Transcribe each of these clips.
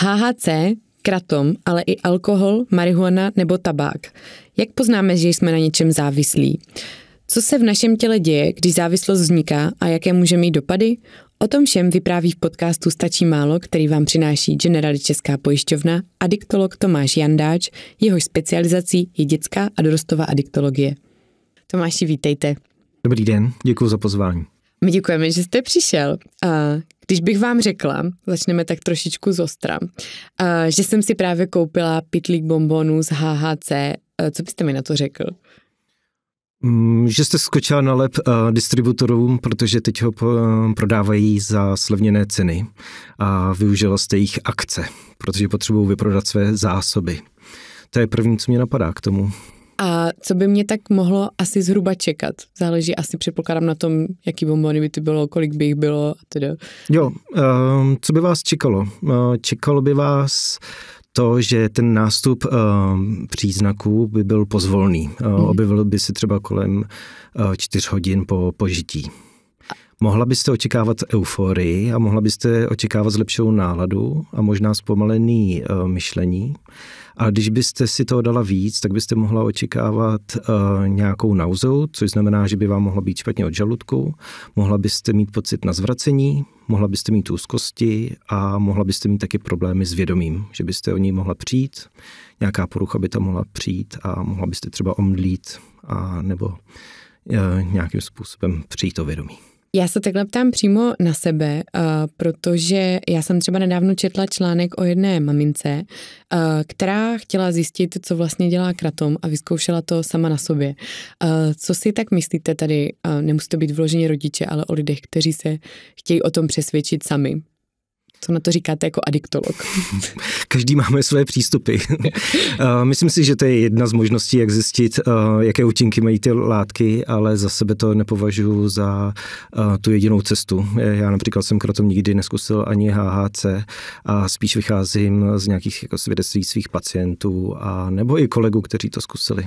HHC, kratom, ale i alkohol, marihuana nebo tabák. Jak poznáme, že jsme na něčem závislí? Co se v našem těle děje, když závislost vzniká a jaké může mít dopady? O tom všem vypráví v podcastu Stačí málo, který vám přináší Generali Česká pojišťovna, adiktolog Tomáš Jandáč, jehož specializací je dětská a dorostová adiktologie. Tomáši, vítejte. Dobrý den, děkuji za pozvání. My děkujeme, že jste přišel. Když bych vám řekla, začneme tak trošičku z ostra, že jsem si právě koupila pitlík bombonů z HHC, co byste mi na to řekl? Mm, že jste skočila na lep eh, distributorům, protože teď ho eh, prodávají za slevněné ceny a využila jste jejich akce, protože potřebují vyprodat své zásoby. To je první, co mě napadá k tomu. A co by mě tak mohlo asi zhruba čekat? Záleží asi předpokládám na tom, jaký bombony by to bylo, kolik by jich bylo a teda. Jo, um, co by vás čekalo? Ehm, čekalo by vás to, že ten nástup uh, příznaků by byl pozvolný. Uh, mm. Objevil by se třeba kolem uh, čtyř hodin po požití. Mohla byste očekávat euforii a mohla byste očekávat zlepšenou náladu a možná zpomalený uh, myšlení. A když byste si toho dala víc, tak byste mohla očekávat uh, nějakou nauzou, což znamená, že by vám mohlo být špatně od žaludku, mohla byste mít pocit na zvracení, mohla byste mít úzkosti a mohla byste mít taky problémy s vědomím, že byste o ní mohla přijít, nějaká porucha by tam mohla přijít a mohla byste třeba omdlít a nebo uh, nějakým způsobem přijít o vědomí. Já se takhle ptám přímo na sebe, eh, protože já jsem třeba nedávno četla článek o jedné mamince, eh, která chtěla zjistit, co vlastně dělá kratom a vyzkoušela to sama na sobě. Eh, co si tak myslíte tady, nemusí to být vloženě rodiče, ale o lidech, kteří se chtějí o tom přesvědčit sami co na to říkáte jako adiktolog? Každý máme své přístupy. Eh, myslím si, že to je jedna z možností, jak zjistit, eh, jaké účinky mají ty látky, ale za sebe to nepovažuji za eh, tu jedinou cestu. Já například jsem krotom nikdy neskusil ani HHC a spíš vycházím z nějakých jako svědectví svých pacientů a nebo i kolegů, kteří to zkusili.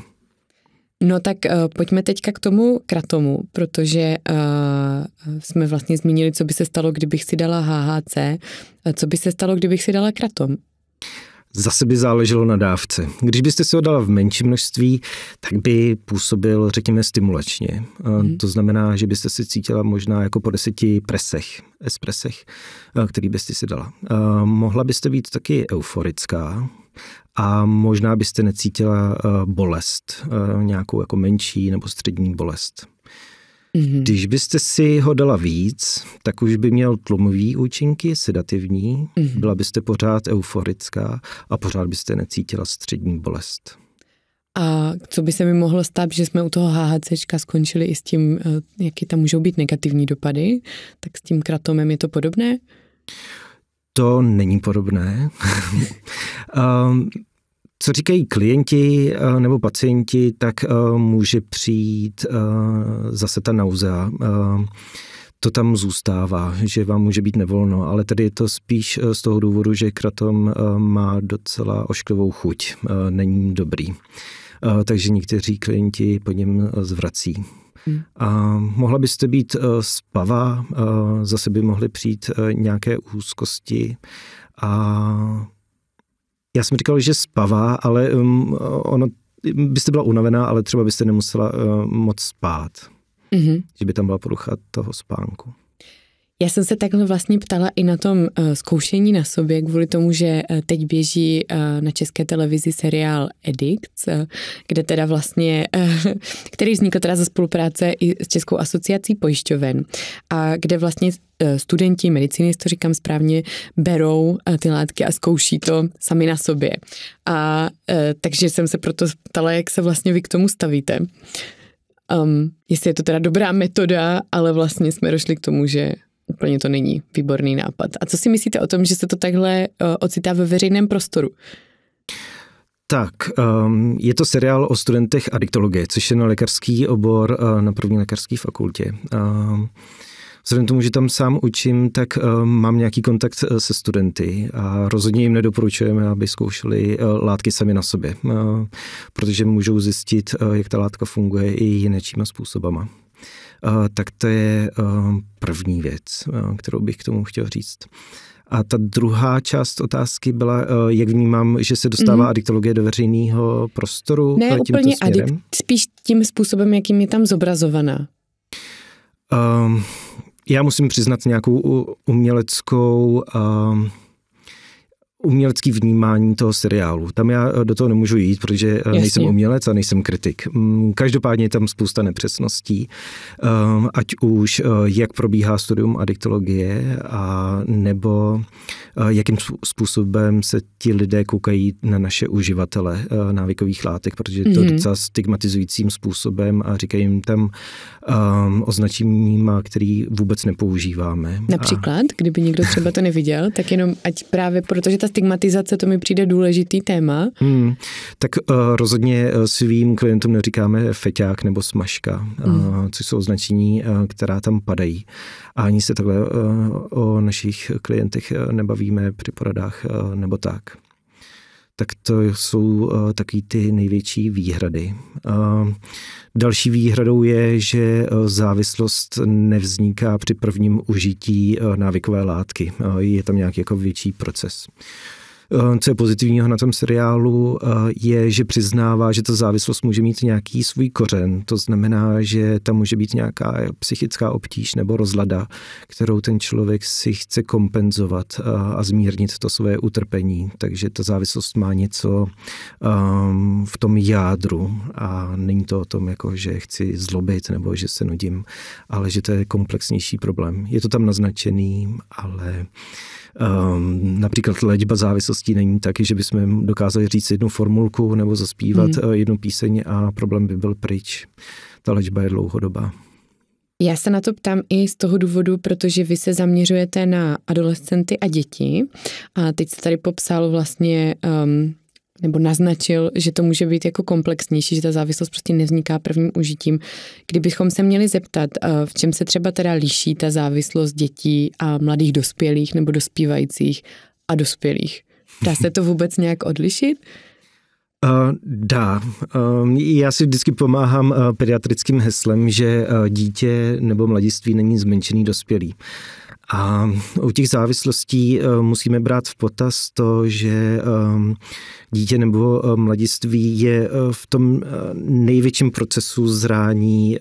No tak uh, pojďme teďka k tomu kratomu, protože uh, jsme vlastně zmínili, co by se stalo, kdybych si dala HHC. Eh, co by se stalo, kdybych si dala kratom? Zase by záleželo na dávce. Když byste si ho dala v menší množství, tak by působil, řekněme, stimulačně. Mm. To znamená, že byste se cítila možná jako po deseti presech, espresech, který byste si dala. Mohla byste být taky euforická, a možná byste necítila eh, bolest, eh, nějakou jako menší nebo střední bolest. Mm-hmm. Když byste si ho dala víc, tak už by měl tlumový účinky, sedativní, mm-hmm. byla byste pořád euforická a pořád byste necítila střední bolest. A co by se mi mohlo stát, že jsme u toho HHCčka skončili i s tím, eh, jaký tam můžou být negativní dopady, tak s tím kratomem je to podobné? To není podobné. Ehm, co říkají klienti eh, nebo pacienti, tak eh, může přijít eh, zase ta nauzea. Ehm, to tam zůstává, že vám může být nevolno, ale tady je to spíš z toho důvodu, že kratom má docela ošklivou chuť, není dobrý. Takže někteří klienti po něm zvrací. Hmm. A mohla byste být spava, eh, eh, zase by mohly přijít eh, nějaké úzkosti. A já jsem říkal, že spava, ale mm, ono, byste byla unavená, ale třeba byste nemusela moc spát. Mm-hmm. Že by tam byla porucha toho spánku. Já jsem se takhle vlastně ptala i na tom eh, zkoušení na sobě, kvůli tomu, že eh, teď běží eh, na české televizi seriál Edict, kde teda vlastně, který vznikl teda za spolupráce i s Českou asociací pojišťoven a kde vlastně studenti medicíny, jestli to říkám správně, berou ty látky a zkouší to sami na sobě. A takže jsem se proto ptala, jak se vlastně vy k tomu stavíte. Um, jestli je to teda dobrá metoda, ale vlastně jsme došli k tomu, že Úplně to není výborný nápad. A co si myslíte o tom, že se to takhle uh, ocitá ve veřejném prostoru? Tak, um, je to seriál o studentech adiktologie, což je na lékařský obor uh, na první lékařské fakultě. Um, Vzhledem tomu, že tam sám učím, tak um, mám nějaký kontakt eh, se studenty a rozhodně jim nedoporučujeme, aby zkoušeli uh, látky sami na sobě, uh, protože můžou zjistit, uh, jak ta látka funguje i jinečíma způsobama. Eh, tak to je eh, první věc, eh, kterou bych k tomu chtěl říct. A ta druhá část otázky byla, jak vnímám, že se dostává mm-hmm. adiktologie do veřejného prostoru? Ne úplně směrem. adikt, spíš tím způsobem, jakým je tam zobrazovaná. Um, já musím přiznat nějakou uměleckou um, umělecký vnímání toho seriálu. Tam já eh, do toho nemůžu jít, protože eh, Jasně. nejsem umělec a nejsem kritik. Mm, každopádně je tam spousta nepřesností, ehm, ať už eh, jak probíhá studium adiktologie, a nebo jakým způsobem se ti lidé koukají na naše uživatele návykových látek, protože to mm-hmm. docela stigmatizujícím způsobem a říkají jim tam um, označeníma, který vůbec nepoužíváme. Například, a... kdyby někdo třeba to neviděl, tak jenom ať právě, protože ta stigmatizace, to mi přijde důležitý téma. Hmm, tak uh, rozhodně uh, svým klientům neříkáme feťák nebo smažka, uh, hmm. uh, což jsou označení, uh, která tam padají. A ani se takhle uh, o našich klientech uh, nebavíme při poradách uh, nebo tak tak to jsou eh, taky ty největší výhrady. Eh, další výhradou je, že eh, závislost nevzniká při prvním užití návykové látky. Je tam nějaký jako větší proces. Eh, co je pozitivního na tom seriálu, eh, je, že přiznává, že ta závislost může mít nějaký svůj kořen. To znamená, že tam může být nějaká eh, psychická obtíž nebo rozlada, kterou ten člověk si chce kompenzovat a zmírnit to své utrpení. Takže ta závislost má něco ehm, v tom jádru a není to o tom, jako, že chci zlobit nebo že se nudím, ale že to je komplexnější problém. Je to tam naznačený, ale Um, například léčba závislostí není taky, že bychom dokázali říct jednu formulku nebo zaspívat hmm. Eh, jednu píseň a problém by byl pryč. Ta léčba je dlouhodobá. Já se na to ptám i z toho důvodu, protože vy se zaměřujete na adolescenty a děti. A teď se tady popsal vlastně um, nebo naznačil, že to může být jako komplexnější, že ta závislost prostě nevzniká prvním užitím. Kdybychom se měli zeptat, eh, v čem se třeba teda liší ta závislost dětí a mladých dospělých nebo dospívajících a dospělých? Dá se to vůbec nějak odlišit? Uh, dá. Uh, já si vždycky pomáhám uh, pediatrickým heslem, že dítě nebo mladiství není zmenšený dospělý. Uh, a u těch závislostí eh, musíme brát v potaz to, že ehm, dítě nebo eh, mladiství je eh, v tom největším procesu zrání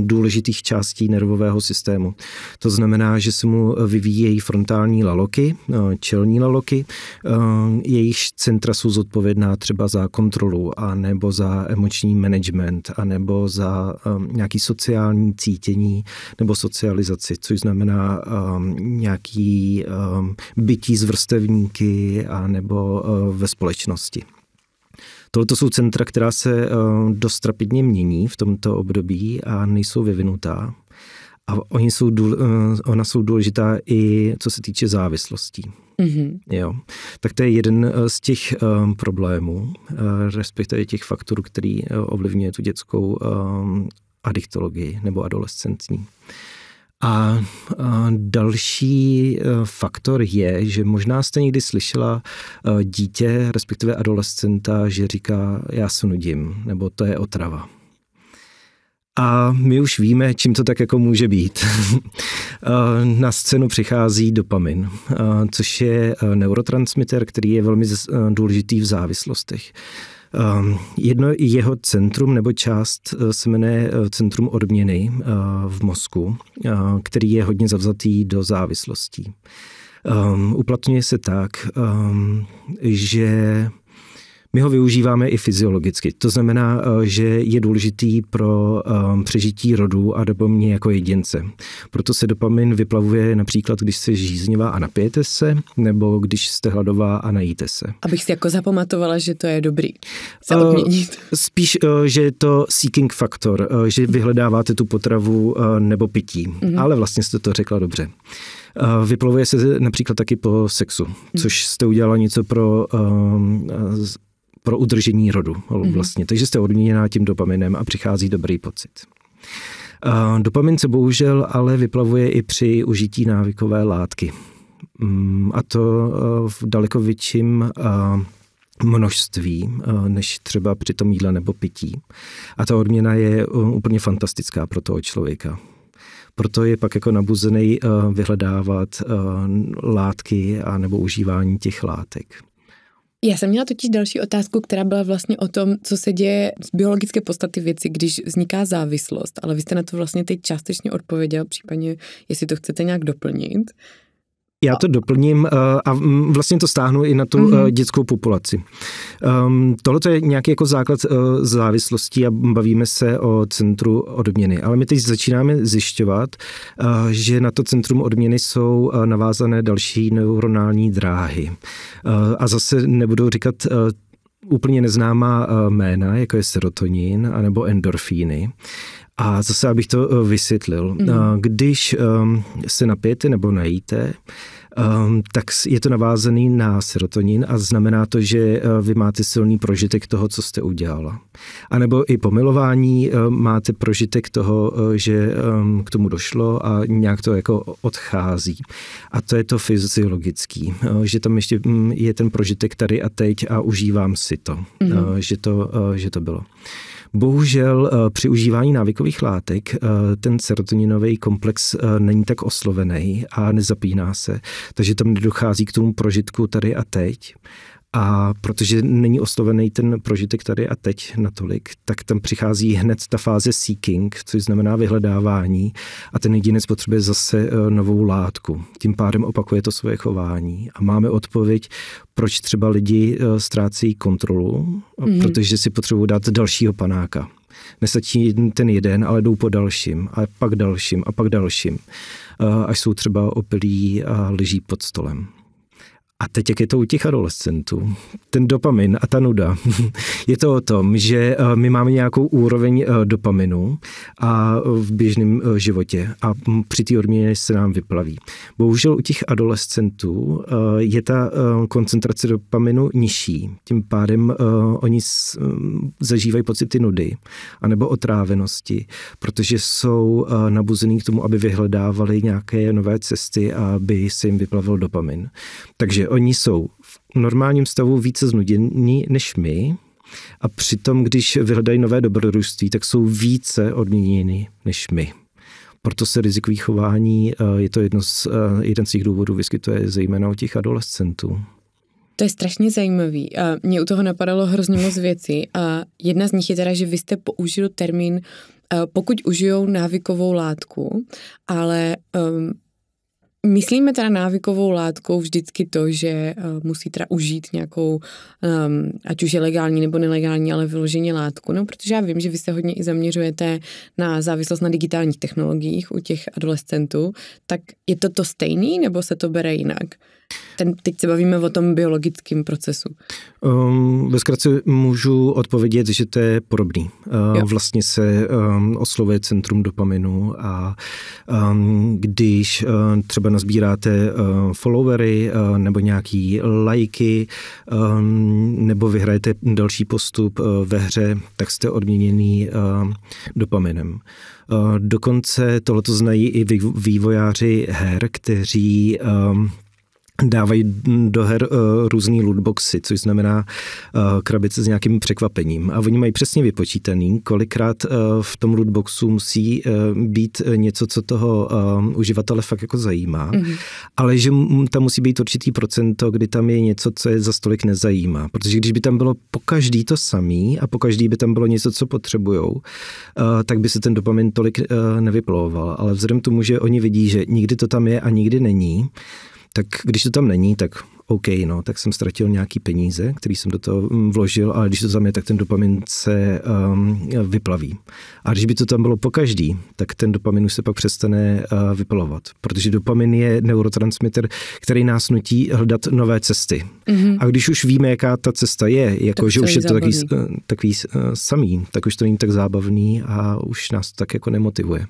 důležitých částí nervového systému. To znamená, že se mu vyvíjejí frontální laloky, čelní laloky, jejichž centra jsou zodpovědná třeba za kontrolu, a nebo za emoční management, a nebo za nějaký sociální cítění nebo socializaci, což znamená ehm, nějaký ehm, bytí z vrstevníky a nebo eh, ve společnosti. Tohle jsou centra, která se eh, dost rapidně mění v tomto období a nejsou vyvinutá. A oni jsou, eh, ona jsou důležitá i co se týče závislostí. Mm-hmm. Jo. Tak to je jeden z těch um, problémů, uh, respektive těch faktorů, který uh, ovlivňuje tu dětskou um, adiktologii nebo adolescentní. Uh, a, další e, faktor je, že možná jste někdy slyšela e, dítě, respektive adolescenta, že říká, já se nudím, nebo to je otrava. A my už víme, čím to tak jako může být. E, na scénu přichází dopamin, což je neurotransmiter, který je velmi důležitý v závislostech. Ehm, jedno jeho centrum nebo část eh, se jmenuje eh, Centrum odměny eh, v mozku, který je hodně zavzatý do závislostí. Ehm, uplatňuje se tak, ehm, že my ho využíváme i fyziologicky. To znamená, eh, že je důležitý pro eh, přežití rodu a dopamě jako jedince. Proto se dopamin vyplavuje například, když jste žíznivá a napijete se, nebo když jste hladová a najíte se. Abych si jako zapamatovala, že to je dobrý se eh, Spíš, že je to seeking faktor, že vyhledáváte tu potravu nebo pití. Mm-hmm. Ale vlastně jste to řekla dobře. Vyplavuje se například taky po sexu, mhm. což jste udělala něco pro pro udržení rodu mhm. vlastně. mm Takže jste odměněná tím dopaminem a přichází dobrý pocit. Dopamin se bohužel ale vyplavuje i při užití návykové látky. Mm, a to e, v daleko větším e, množství, e, než třeba při tom jídle nebo pití. A ta odměna je úplně fantastická pro toho člověka. Proto je pak jako nabuzený vyhledávat látky a nebo užívání těch látek. Já jsem měla totiž další otázku, která byla vlastně o tom, co se děje z biologické podstaty věci, když vzniká závislost, ale vy jste na to vlastně teď částečně odpověděl, případně jestli to chcete nějak doplnit. Já to doplním eh, a vlastně to stáhnu i na tu mm-hmm. dětskou populaci. Ehm, tohle je nějaký jako základ eh, závislosti a bavíme se o centru odměny. Ale my teď začínáme zjišťovat, že na to centrum odměny jsou navázané další neuronální dráhy. A zase nebudu říkat úplně neznámá jména, jako je serotonin anebo endorfíny. A zase, abych to eh, vysvětlil, mm. když ehm, se napijete nebo najíte, um, tak je to navázaný na serotonin a znamená to, že eh, vy máte silný prožitek toho, co jste udělala. A nebo i pomilování um, máte prožitek toho, že um, k tomu došlo a nějak to jako odchází. A to je to fyziologický, že tam ještě hm, je ten prožitek tady a teď a užívám si to, mm-hmm. že, to že to bylo. Bohužel eh, při užívání návykových látek eh, ten serotoninový komplex eh, není tak oslovený a nezapíná se, takže tam nedochází k tomu prožitku tady a teď. A protože není oslovený ten prožitek tady a teď natolik, tak tam přichází hned ta fáze seeking, což znamená vyhledávání a ten jedinec potřebuje zase e, novou látku. Tím pádem opakuje to svoje chování a máme odpověď, proč třeba lidi e, ztrácejí kontrolu, mm-hmm. protože si potřebují dát dalšího panáka. Nestačí ten jeden, ale jdou po dalším a pak dalším a pak dalším, e, až jsou třeba opilí a leží pod stolem. A teď, jak je to u těch adolescentů, ten dopamin a ta nuda, je to o tom, že eh, my máme nějakou úroveň eh, dopaminu a eh, v běžném životě a mm, při té odměně se nám vyplaví. Bohužel u těch adolescentů je ta koncentrace dopaminu nižší, tím pádem oni mm, zažívají pocity nudy anebo otrávenosti, protože jsou nabuzený k tomu, aby vyhledávali nějaké nové cesty, aby se jim vyplavil dopamin. Takže oni jsou v normálním stavu více znudění než my, a přitom, když vyhledají nové dobrodružství, tak jsou více odměněni než my. Proto se rizikový chování, eh, je to jedno z, eh, jeden z těch důvodů, vyskytuje zejména u těch adolescentů. To je strašně zajímavý. A mě u toho napadalo hrozně moc věcí. A jedna z nich je teda, že vy jste použil termín, eh, pokud užijou návykovou látku, ale ehm, Myslíme teda návykovou látkou vždycky to, že eh, musí teda užít nějakou, um, ať už je legální nebo nelegální, ale vyloženě látku. No, protože já vím, že vy se hodně i zaměřujete na závislost na digitálních technologiích u těch adolescentů. Tak je to to stejný, nebo se to bere jinak? Ten, teď se bavíme o tom biologickém procesu. Um, Bezkrátce můžu odpovědět, že to je podobný. Uh, vlastně se um, oslovuje centrum dopaminu a um, když uh, třeba nazbíráte uh, followery uh, nebo nějaký lajky um, nebo vyhrajete další postup uh, ve hře, tak jste odměněný uh, dopaminem. Uh, dokonce tohleto znají i vývojáři her, kteří um, dávají do her uh, různý lootboxy, což znamená uh, krabice s nějakým překvapením. A oni mají přesně vypočítaný, kolikrát uh, v tom lootboxu musí uh, být něco, co toho uh, uživatele fakt jako zajímá, mm-hmm. ale že tam musí být určitý procento, kdy tam je něco, co je za stolik nezajímá. Protože když by tam bylo po každý to samý a po každý by tam bylo něco, co potřebujou, uh, tak by se ten dopamin tolik uh, nevyplovoval. Ale vzhledem tomu, že oni vidí, že nikdy to tam je a nikdy není, tak když to tam není, tak OK, no, tak jsem ztratil nějaký peníze, který jsem do toho mm, vložil, ale když to tam je, tak ten dopamin se um, vyplaví. A když by to tam bylo po každý, tak ten dopamin už se pak přestane uh, vyplavovat, protože dopamin je neurotransmitter, který nás nutí hledat nové cesty. Mm-hmm. A když už víme, jaká ta cesta je, jako tak že už je to takový, takový uh, samý, tak už to není tak zábavný a už nás to tak jako nemotivuje.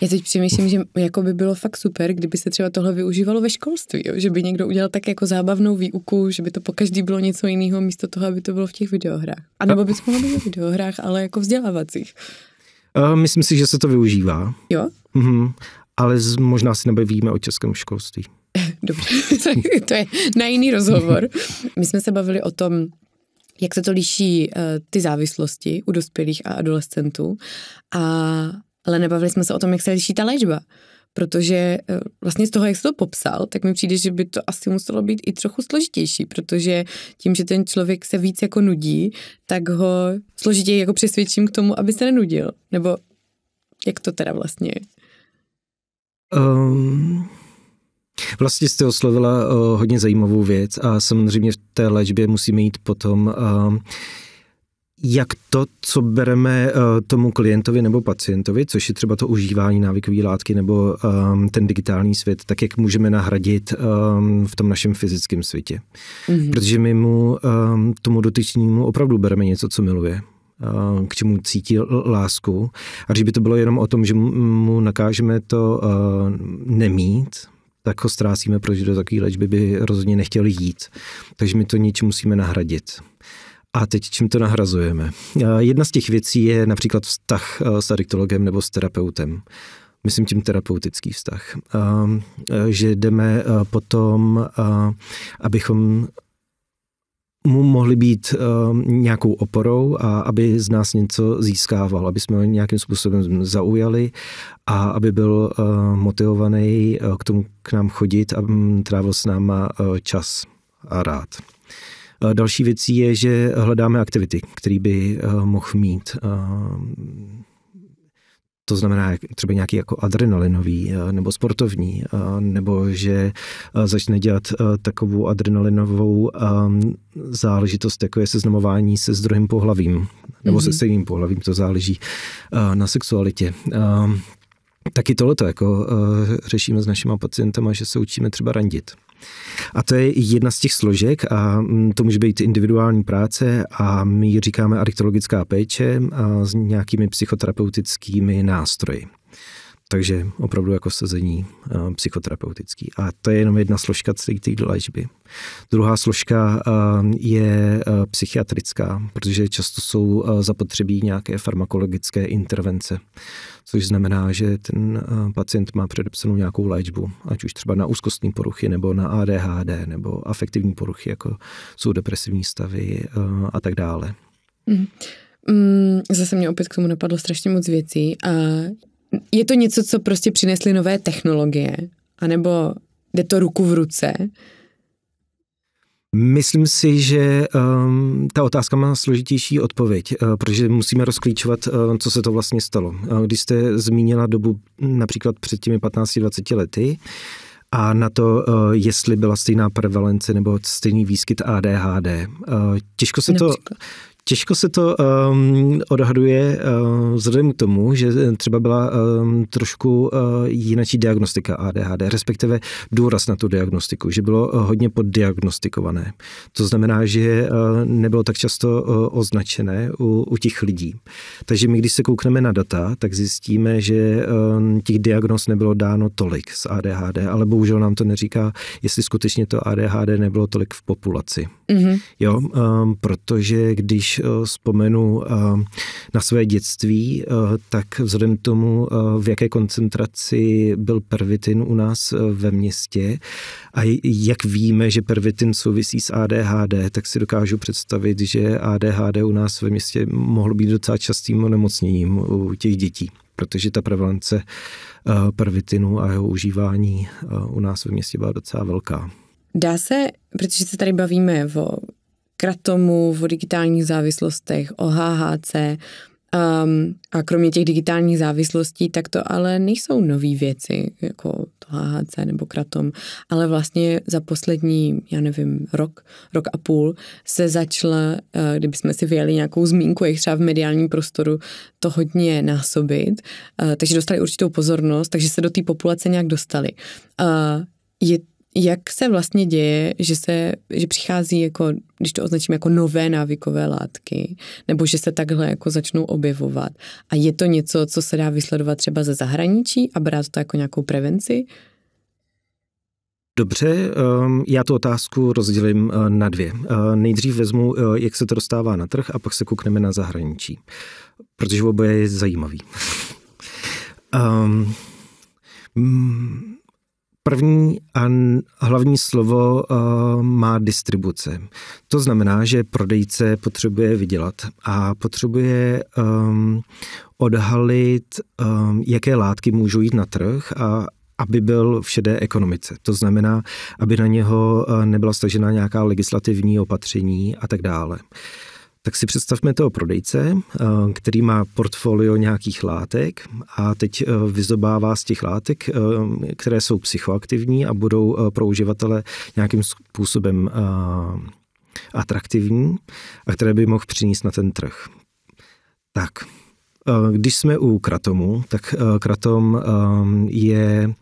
Já teď přemýšlím, že jako by bylo fakt super, kdyby se třeba tohle využívalo ve školství, jo? že by někdo udělal tak jako zábavnou výuku, že by to po každý bylo něco jiného, místo toho, aby to bylo v těch videohrách. A nebo by to bylo v videohrách, ale jako vzdělávacích. Eh, myslím si, že se to využívá. Jo? Mhm. Ale z, možná si nebavíme o českém školství. Dobře, to je na jiný rozhovor. My jsme se bavili o tom, jak se to liší uh, ty závislosti u dospělých a adolescentů. A ale nebavili jsme se o tom, jak se liší ta léčba. Protože eh, vlastně z toho, jak jsi to popsal, tak mi přijde, že by to asi muselo být i trochu složitější, protože tím, že ten člověk se víc jako nudí, tak ho složitěji jako přesvědčím k tomu, aby se nenudil. Nebo jak to teda vlastně je? Um, vlastně jste oslovila uh, hodně zajímavou věc a samozřejmě v té léčbě musíme jít potom uh, jak to, co bereme eh, tomu klientovi nebo pacientovi, což je třeba to užívání návykové látky nebo um, ten digitální svět, tak jak můžeme nahradit um, v tom našem fyzickém světě. Mm-hmm. Protože my mu, um, tomu dotyčnému opravdu bereme něco, co miluje k čemu cítí lásku. A když by to bylo jenom o tom, že mu nakážeme to uh, nemít, tak ho ztrácíme, protože do takové léčby by rozhodně nechtěli jít. Takže my to nič musíme nahradit. A teď čím to nahrazujeme? Jedna z těch věcí je například vztah eh, s adiktologem nebo s terapeutem. Myslím tím terapeutický vztah. Eh, že jdeme eh, potom, abychom mu mohli být nějakou oporou a aby z nás něco získával, aby jsme ho nějakým způsobem zaujali a aby byl motivovaný k tomu k nám chodit a mm, trávil s náma čas a rád. Další věcí je, že hledáme aktivity, který by eh, mohl mít. Eh, to znamená třeba nějaký jako adrenalinový eh, nebo sportovní, nebo že začne dělat takovou adrenalinovou ehm, záležitost, jako je seznamování se s druhým pohlavím, nebo mm-hmm. se mhm. stejným pohlavím, to záleží na sexualitě. Ehm, taky tohleto jako řešíme s našimi pacientama, že se učíme třeba randit. A to je jedna z těch složek a mm, to může být individuální práce a my ji říkáme adiktologická péče a s nějakými psychoterapeutickými nástroji. Takže opravdu jako sezení psychoterapeutický. A to je jenom jedna složka celé té léčby. Druhá složka je psychiatrická, protože často jsou zapotřebí nějaké farmakologické intervence což znamená, že ten eh, pacient má předepsanou nějakou léčbu, ať už třeba na úzkostní poruchy, nebo na ADHD, nebo afektivní poruchy, jako jsou depresivní stavy eh, a tak dále. Mm. Mm, zase mě opět k tomu napadlo strašně moc věcí. A je to něco, co prostě přinesly nové technologie, anebo jde to ruku v ruce? Myslím si, že um, ta otázka má složitější odpověď, uh, protože musíme rozklíčovat, uh, co se to vlastně stalo. Uh, když jste zmínila dobu například před těmi 15-20 lety, a na to, jestli byla stejná prevalence nebo stejný výskyt ADHD. Těžko se to, Těžko se to um, odhaduje uh, vzhledem k tomu, že eh, třeba byla um, trošku uh, jinačí diagnostika ADHD, respektive důraz na tu diagnostiku, že bylo uh, hodně poddiagnostikované. To znamená, že uh, nebylo tak často uh, označené u, u těch lidí. Takže my, když se koukneme na data, tak zjistíme, že um, těch diagnost nebylo dáno tolik z ADHD, ale bohužel nám to neříká, jestli skutečně to ADHD nebylo tolik v populaci. Mm-hmm. Jo, um, protože když když eh, vzpomenu eh, na své dětství, eh, tak vzhledem k tomu, v jaké koncentraci byl pervitin u nás ve městě a jak víme, že pervitin souvisí s ADHD, tak si dokážu představit, že ADHD u nás ve městě mohlo být docela častým onemocněním u těch dětí protože ta prevalence pervitinu a jeho užívání u nás ve městě byla docela velká. Dá se, protože se tady bavíme o kratomu, o digitálních závislostech, o HHC, Um, a kromě těch digitálních závislostí, tak to ale nejsou nové věci, jako to HHC nebo kratom, ale vlastně za poslední, já nevím, rok, rok a půl se začala, uh, eh, kdybychom si vyjeli nějakou zmínku, jak třeba v mediálním prostoru, to hodně násobit, uh, takže dostali určitou pozornost, takže se do té populace nějak dostali. Uh, je jak se vlastně děje, že, se, že přichází, jako, když to označím jako nové návykové látky, nebo že se takhle jako začnou objevovat? A je to něco, co se dá vysledovat třeba ze zahraničí a brát to jako nějakou prevenci? Dobře, ehm, já tu otázku rozdělím eh, na dvě. Eh, nejdřív vezmu, eh, jak se to dostává na trh a pak se koukneme na zahraničí, protože oboje je zajímavý. um, První a hlavní slovo eh, má distribuce. To znamená, že prodejce potřebuje vydělat a potřebuje ehm, odhalit, ehm, jaké látky můžou jít na trh a aby byl v šedé ekonomice. To znamená, aby na něho eh, nebyla stažena nějaká legislativní opatření a tak dále. Uh, tak si představme toho prodejce, eh, který má portfolio nějakých látek a teď eh, vyzobává z těch látek, eh, které jsou psychoaktivní a budou pro uživatele nějakým způsobem atraktivní a které by mohl přinést na ten trh. Tak, když jsme u Kratomu, tak Kratom je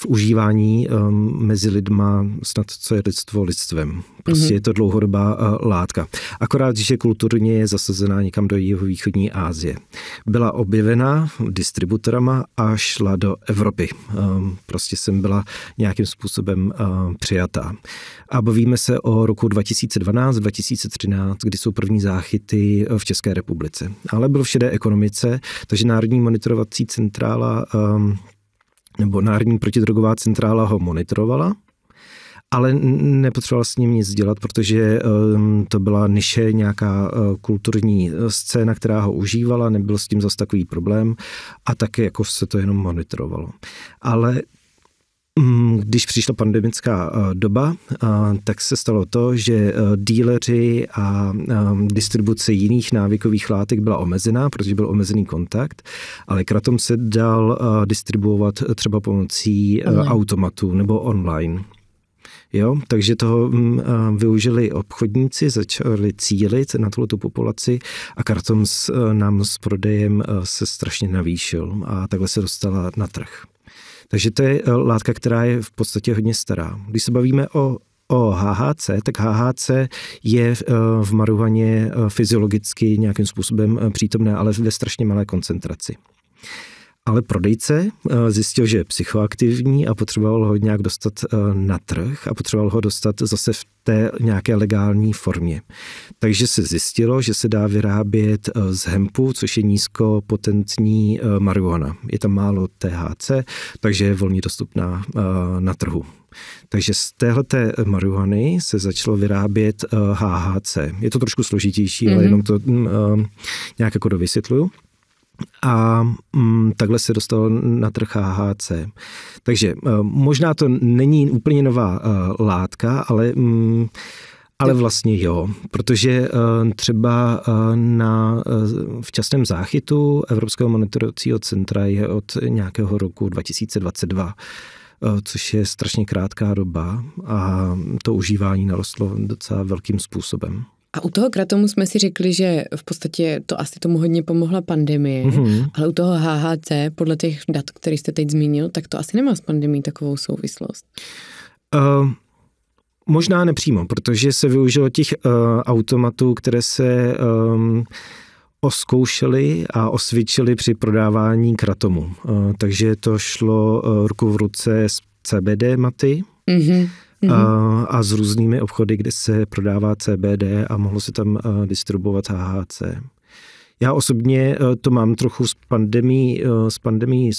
v užívání ehm, mezi lidma snad, co je lidstvo lidstvem. Prostě mm-hmm. je to dlouhodobá eh, látka. Akorát, že kulturně je zasazená někam do jihovýchodní Asie. Byla objevena distributorama a šla do Evropy. Ehm, prostě jsem byla nějakým způsobem eh, přijatá. A bavíme se o roku 2012-2013, kdy jsou první záchyty eh, v České republice. Ale byl v šedé ekonomice, takže Národní monitorovací centrála ehm, nebo Národní protidrogová centrála ho monitorovala, ale nepotřeboval s ním nic dělat, protože ehm, to byla niše, nějaká e, kulturní e, scéna, která ho užívala, nebyl s tím zase takový problém a taky jako se to jenom monitorovalo. Ale Mm, když přišla pandemická eh, doba, eh, tak se stalo to, že eh, díleři a distribuce jiných návykových látek byla omezená, protože byl omezený kontakt, ale kratom se dal distribuovat třeba pomocí online. automatu nebo online. Jo, takže toho mm, využili obchodníci, začali cílit na tuto populaci a karton s, nám s prodejem se strašně navýšil a takhle se dostala na trh. Takže to je eh, látka, která je v podstatě hodně stará. Když se bavíme o o HHC, tak HHC je v eh, marihuaně eh, fyziologicky nějakým způsobem přítomné, ale ve strašně malé koncentraci ale prodejce eh, zjistil, že je psychoaktivní a potřeboval ho nějak dostat eh, na trh a potřeboval ho dostat zase v té nějaké legální formě. Takže se zjistilo, že se dá vyrábět eh, z hempu, což je nízkopotentní marihuana. Je tam málo THC, takže je volně dostupná na trhu. Takže z téhleté marihuany se začalo vyrábět HHC. Je to trošku složitější, mm-hmm. ale mhm. jenom to mm, nějak jako dovysvětluju a mm, takhle se dostalo na trh HHC. Takže eh, možná to není úplně nová uh, látka, ale mm, ale vlastně jo, protože eh, třeba na včasném záchytu Evropského monitorovacího centra je od nějakého roku 2022, což je strašně krátká doba a to užívání narostlo docela velkým způsobem. A u toho kratomu jsme si řekli, že v podstatě to asi tomu hodně pomohla pandemie, mm-hmm. ale u toho HHC, podle těch dat, které jste teď zmínil, tak to asi nemá s pandemí takovou souvislost. Uh, možná nepřímo, protože se využilo těch uh, automatů, které se um, ehm, oskoušeli a osvědčili při prodávání kratomu. Uh, takže to šlo uh, ruku v ruce s CBD maty. Mm-hmm mm-hmm. a, a s různými obchody, kde se prodává CBD a mohlo se tam eh, distribuovat HHC. Já osobně eh, to mám trochu s pandemí, eh, s pandemí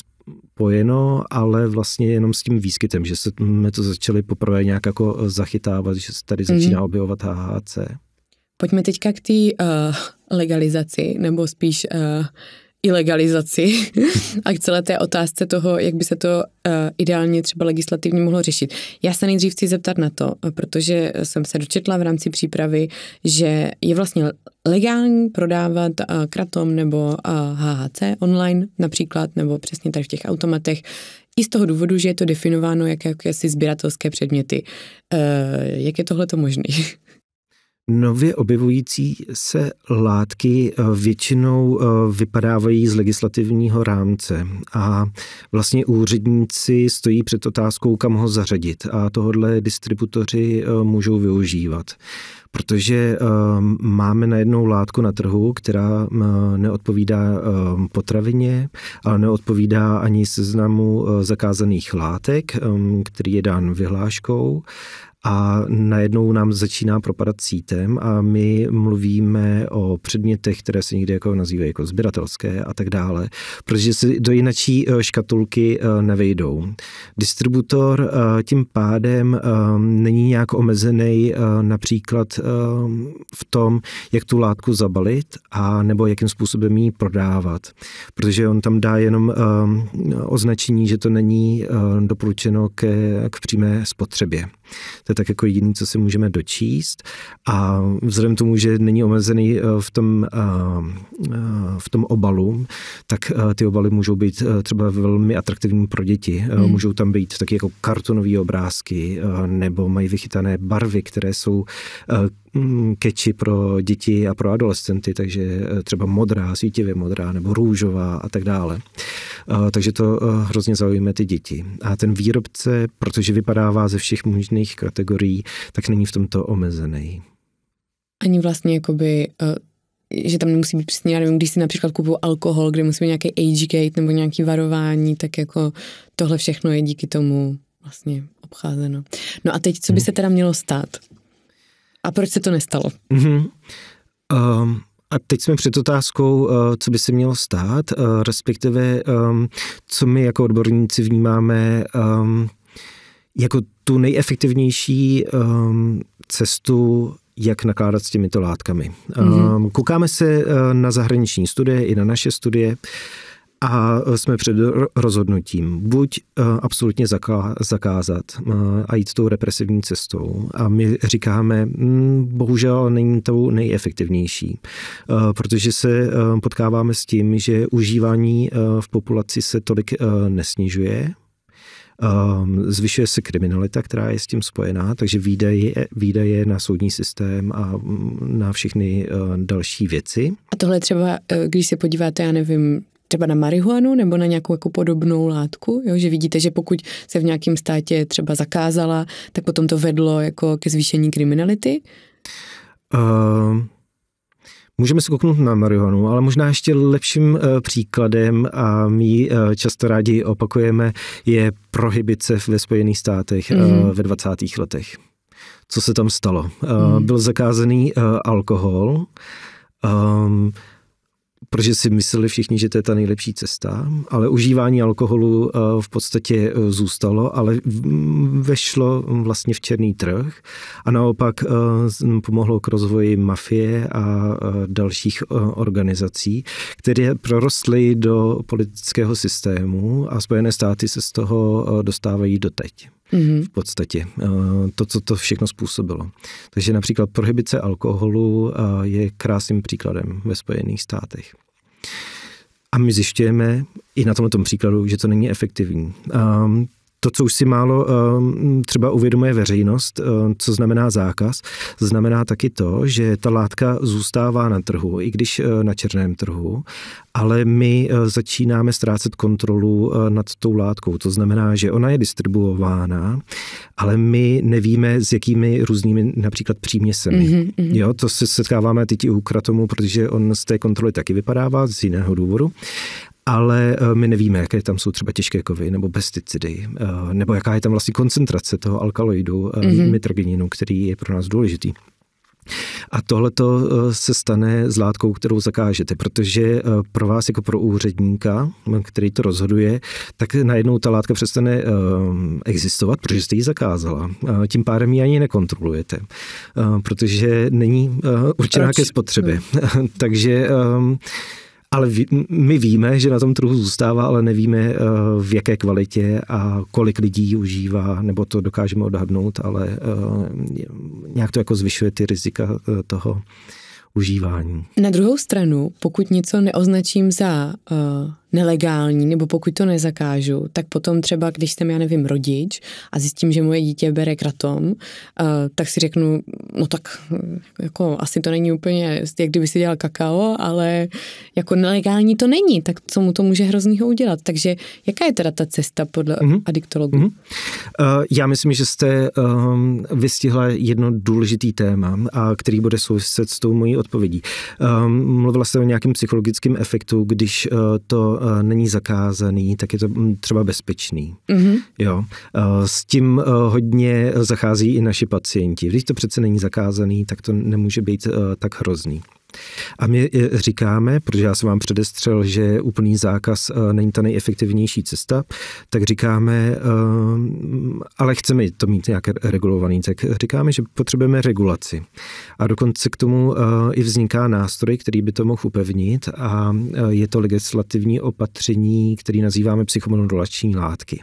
spojeno, ale vlastně jenom s tím výskytem, že jsme mm, to začali poprvé nějak jako zachytávat, že se tady mhm. začíná mm-hmm. objevovat HHC. Pojďme teďka k té uh, legalizaci, nebo spíš uh, ilegalizaci a k celé té otázce toho, jak by se to eh, ideálně třeba legislativně mohlo řešit. Já se nejdřív chci zeptat na to, protože jsem se dočetla v rámci přípravy, že je vlastně legální prodávat eh, kratom nebo HHC eh, online například, nebo přesně tady v těch automatech, i z toho důvodu, že je to definováno jako jakési sběratelské předměty. jak je tohle to možné? Nově objevující se látky eh, většinou eh, vypadávají z legislativního rámce a vlastně úředníci stojí před otázkou, kam ho zařadit a tohodle distributoři eh, můžou využívat protože máme najednou látku na trhu, která neodpovídá potravině, ale neodpovídá ani seznamu zakázaných látek, který je dán vyhláškou a najednou nám začíná propadat sítem a my mluvíme o předmětech, které se někdy jako nazývají jako sběratelské a tak dále, protože se do jinačí eh, škatulky eh, nevejdou. Distributor eh, tím pádem ehm, není nějak omezený například ehm, v tom, jak tu látku zabalit a nebo jakým způsobem ji prodávat, protože on tam dá jenom ehm, označení, že to není doporučeno ke, k přímé spotřebě. To je tak jako jediný, co si můžeme dočíst. A vzhledem tomu, že není omezený eh, v tom, eh, eh, v tom obalu, tak ty obaly můžou být třeba velmi atraktivní pro děti. Hmm. Můžou tam být taky jako kartonové obrázky nebo mají vychytané barvy, které jsou Mm, keči pro děti a pro adolescenty, takže eh, třeba modrá, svítivě modrá nebo růžová a tak dále. Eh, takže to eh, hrozně zaujíme ty děti. A ten výrobce, protože vypadává ze všech možných kategorií, tak není v tomto omezený. Ani vlastně jakoby že tam nemusí být přesně, já nevím, když si například kupuju alkohol, kde musí být nějaký age gate nebo nějaký varování, tak jako tohle všechno je díky tomu vlastně obcházeno. No a teď, co by hmm. se teda mělo stát? A proč se to nestalo? Mm-hmm. Um, a teď jsme před otázkou, eh, co by se mělo stát, eh, respektive ehm, co my jako odborníci vnímáme ehm, jako tu nejefektivnější cestu, jak nakládat s těmito látkami. Mm-hmm. Koukáme se eh, na zahraniční studie i na naše studie a e, jsme před rozhodnutím buď e, absolutně zakázat e, a jít tou represivní cestou. A my říkáme, mm, bohužel není to nejefektivnější, protože se potkáváme s tím, že užívání v populaci se tolik nesnižuje, Zvyšuje se kriminalita, která je s tím spojená, takže výdaje, výdaje na soudní systém a mm, na všechny další věci. A tohle třeba, když se podíváte, já nevím, třeba na marihuanu nebo na nějakou jako podobnou látku, jo? že vidíte, že pokud se v nějakém státě třeba zakázala, tak potom to vedlo jako ke zvýšení kriminality? Uh... Můžeme se kouknout na marihuanu, ale možná ještě lepším eh, příkladem, a my eh, často rádi opakujeme, je prohibice ve Spojených státech mm-hmm. ve 20. letech. Co se tam stalo? Mm. Byl zakázaný alkohol. Um, protože si mysleli všichni, že to je ta nejlepší cesta, ale užívání alkoholu eh, v podstatě eh, zůstalo, ale mm, vešlo vlastně v černý trh a naopak eh, mm, pomohlo k rozvoji mafie a dalších organizací, které prorostly do politického systému a Spojené státy se z toho dostávají doteď mm-hmm. v podstatě. Eh, to, co to všechno způsobilo. Takže například prohibice alkoholu eh, je krásným příkladem ve Spojených státech. A my zjišťujeme i na tomto příkladu, že to není efektivní. Ehm, to, co už si málo ehm, třeba uvědomuje veřejnost, ehm, co znamená zákaz, znamená taky to, že ta látka zůstává na trhu, i když eh, na černém trhu, ale my eh, začínáme ztrácet kontrolu eh, nad tou látkou. To znamená, že ona je distribuována, ale my nevíme, s jakými různými například příměsemi. Mm-hmm, Jo, to se setkáváme teď i u kratomu, protože on z té kontroly taky vypadává z jiného důvodu ale eh, my nevíme, jaké tam jsou třeba těžké kovy nebo pesticidy, eh, nebo jaká je tam vlastně koncentrace toho alkaloidu mm-hmm. Eh, mitrogeninu, který je pro nás důležitý. A tohle se stane s látkou, kterou zakážete, protože pro vás jako pro úředníka, který to rozhoduje, tak najednou ta látka přestane existovat, protože jste ji zakázala. Tím pádem ji ani nekontrolujete, protože není určená Proč? ke spotřebě. No. Takže ale my víme, že na tom trhu zůstává, ale nevíme eh, v jaké kvalitě a kolik lidí ji užívá, nebo to dokážeme odhadnout, ale eh, nějak to jako zvyšuje ty rizika eh, toho užívání. Na druhou stranu, pokud něco neoznačím za uh nelegální, nebo pokud to nezakážu, tak potom třeba, když jsem, já nevím, rodič a zjistím, že moje dítě bere kratom, uh, tak si řeknu, no tak eh, jako asi to není úplně, jak kdyby si dělal kakao, ale jako nelegální to není, tak co mu to může hroznýho udělat. Takže jaká je teda ta cesta podle mm-hmm. adiktologů? Mm-hmm. Uh, já myslím, že jste um, vystihla jedno důležitý téma, a který bude souviset s tou mojí odpovědí. Um, mluvila jste o nějakém psychologickém efektu, když uh, to není zakázaný, tak je to mm, třeba bezpečný. Mm-hmm. Jo. S tím e, hodně zachází i naši pacienti. Když to přece není zakázaný, tak to nemůže být e, tak hrozný. A my eh, říkáme, protože já jsem vám předestřel, že úplný zákaz eh, není ta nejefektivnější cesta, tak říkáme, eh, ale chceme to mít nějak regulovaný, tak říkáme, že potřebujeme regulaci. A dokonce k tomu i vzniká nástroj, který by to mohl upevnit a je to legislativní opatření, který nazýváme psychomodulační látky.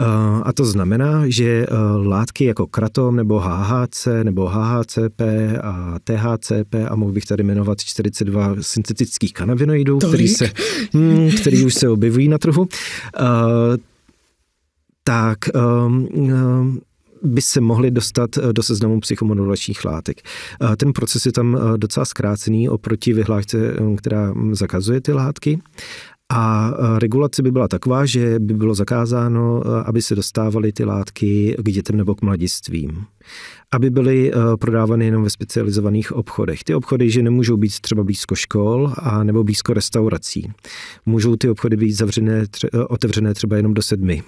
Eh, a to znamená, že eh, látky jako kratom nebo HHC nebo HHCP a THCP a mohl bych tady jmenovat 42 syntetických kanabinoidů, který, se, hm, který už se objevují na trhu, eh, tak hm, by se mohly dostat do seznamu psychomodulačních látek. Ten proces je tam docela zkrácený oproti vyhlášce, která zakazuje ty látky. A e, regulace by byla taková, že by bylo zakázáno, e, aby se dostávaly ty látky k dětem nebo k mladistvím. Aby byly e, prodávány jenom ve specializovaných obchodech. Ty obchody, že nemůžou být třeba blízko škol a nebo blízko restaurací. Můžou ty obchody být zavřené, otevřené třeba jenom do sedmi,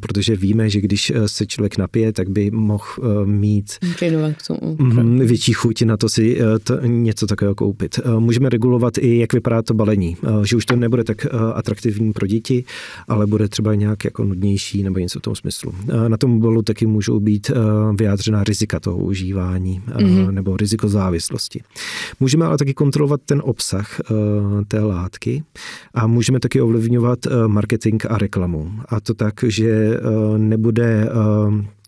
protože víme, že když se člověk napije, tak by mohl mít mhm, větší chuť na to si to, něco takového koupit. Můžeme regulovat i, jak vypadá to balení, že už to nebude tak Eh, atraktivní pro děti, ale bude třeba nějak jako nudnější nebo něco v tom smyslu. Eh, na tom mobilu taky můžou být eh, vyjádřená rizika toho užívání mm-hmm. nebo riziko závislosti. Můžeme ale taky kontrolovat ten obsah té látky a můžeme taky ovlivňovat marketing a reklamu. A to tak, že nebude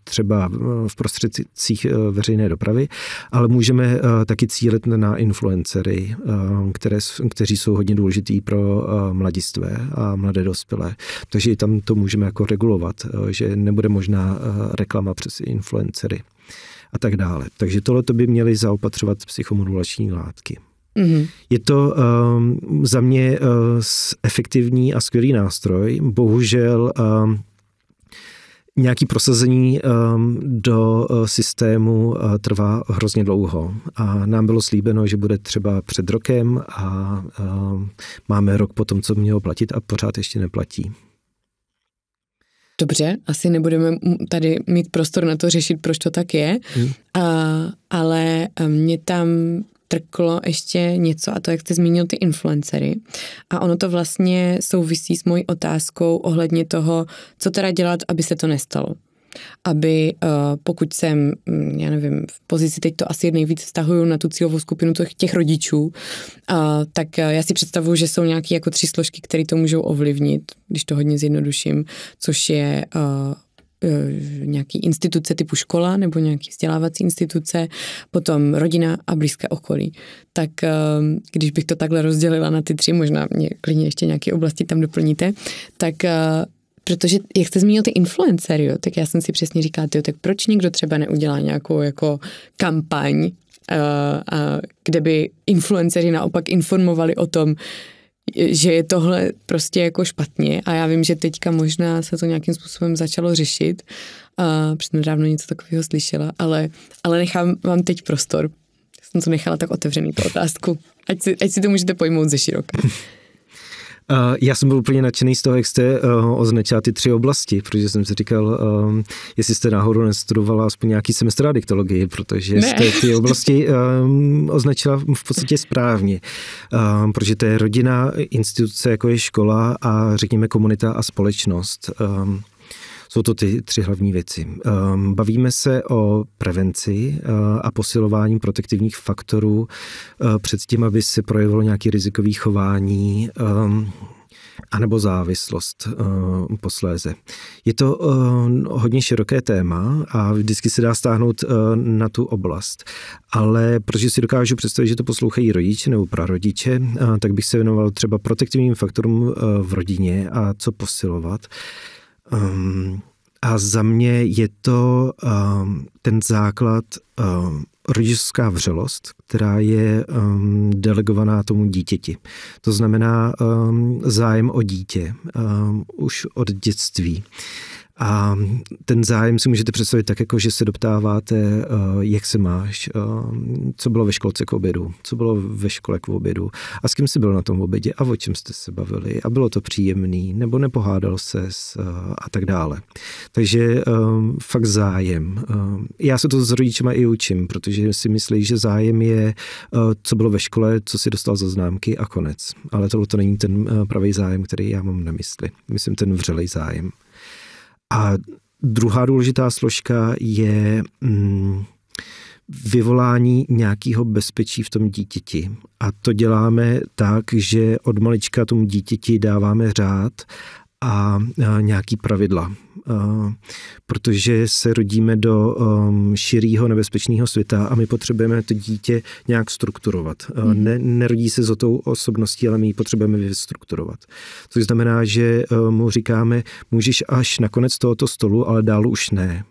třeba v prostředcích eh, veřejné dopravy, ale můžeme eh, taky cílit na influencery, eh, které, kteří jsou hodně důležitý pro mladistvé a mladé dospělé. Takže i tam to můžeme jako regulovat, že nebude možná reklama přes influencery a tak dále. Takže tohle by měly zaopatřovat psychomodulační látky. Mhm. Je to um, za mě uh, efektivní a skvělý nástroj. Bohužel um, nějaký prosazení ehm, do eh, systému eh, trvá hrozně dlouho. A nám bylo slíbeno, že bude třeba před rokem a ehm, máme rok po tom, co mělo platit a pořád ještě neplatí. Dobře, asi nebudeme tady mít prostor na to řešit, proč to tak je, hmm. a, ale eh, mě tam trklo ještě něco a to, jak jste zmínil ty influencery. A ono to vlastně souvisí s mojí otázkou ohledně toho, co teda dělat, aby se to nestalo aby eh, pokud jsem, mm, já nevím, v pozici teď to asi nejvíc vztahuju na tu cílovou skupinu těch, těch rodičů, eh, tak eh, já si představuju, že jsou nějaké jako tři složky, které to můžou ovlivnit, když to hodně zjednoduším, což je E, nějaký instituce typu škola nebo nějaký vzdělávací instituce, potom rodina a blízké okolí. Tak e, když bych to takhle rozdělila na ty tři, možná mě klidně ještě nějaké oblasti tam doplníte, tak e, protože jak jste zmínil ty influencery, jo, tak já jsem si přesně říkala, tyjo, tak proč někdo třeba neudělá nějakou jako kampaň, kde by influenceri naopak informovali o tom, že je tohle prostě jako špatně a já vím, že teďka možná se to nějakým způsobem začalo řešit, a přednedávno něco takového slyšela, ale, ale nechám vám teď prostor. Jsem to nechala tak otevřený, tu otázku. Ať si, ať si to můžete pojmout ze široka. Eh, já jsem byl úplně nadšený z toho, jak jste uh, označila ty tři oblasti, protože jsem si říkal, um, jestli jste náhodou nestudovala aspoň nějaký semestr diktologii, protože ne. jste ty oblasti um, označila v podstatě správně. Um, protože to je rodina, instituce, jako je škola a řekněme komunita a společnost. Um, jsou to ty tři hlavní věci. Ehm, bavíme se o prevenci eh, a posilování protektivních faktorů eh, před tím, aby se projevilo nějaké rizikové chování ehm, anebo závislost ehm, posléze. Je to hodně široké téma a vždycky se dá stáhnout eh, na tu oblast. Ale protože si dokážu představit, že to poslouchají rodiče nebo prarodiče, tak bych se věnoval třeba protektivním faktorům v rodině a co posilovat. Um, a za mě je to um, ten základ um, rodičovská vřelost, která je um, delegovaná tomu dítěti. To znamená um, zájem o dítě um, už od dětství. Uh, a ten zájem si můžete představit tak, jako že se doptáváte, eh, jak se máš, eh, co bylo ve školce k obědu, co bylo ve škole k obědu a s kým jsi byl na tom obědě a o čem jste se bavili a bylo to příjemný nebo nepohádal se eh, a tak dále. Takže fakt zájem. Já se to s rodičema i učím, protože si myslí, že zájem je, co bylo ve škole, co si dostal za známky a konec. Ale tohle to není ten pravý zájem, který já mám na mysli. Myslím ten vřelej zájem. A druhá důležitá složka je mm, vyvolání nějakého bezpečí v tom dítěti. A to děláme tak, že od malička tomu dítěti dáváme řád a nějaký pravidla, protože se rodíme do um, širého nebezpečného světa a my potřebujeme to dítě nějak strukturovat. Hmm. Ne, nerodí se za tou osobností, ale my ji potřebujeme vystrukturovat. Což znamená, že um, mu říkáme, můžeš až na konec tohoto stolu, ale dál už ne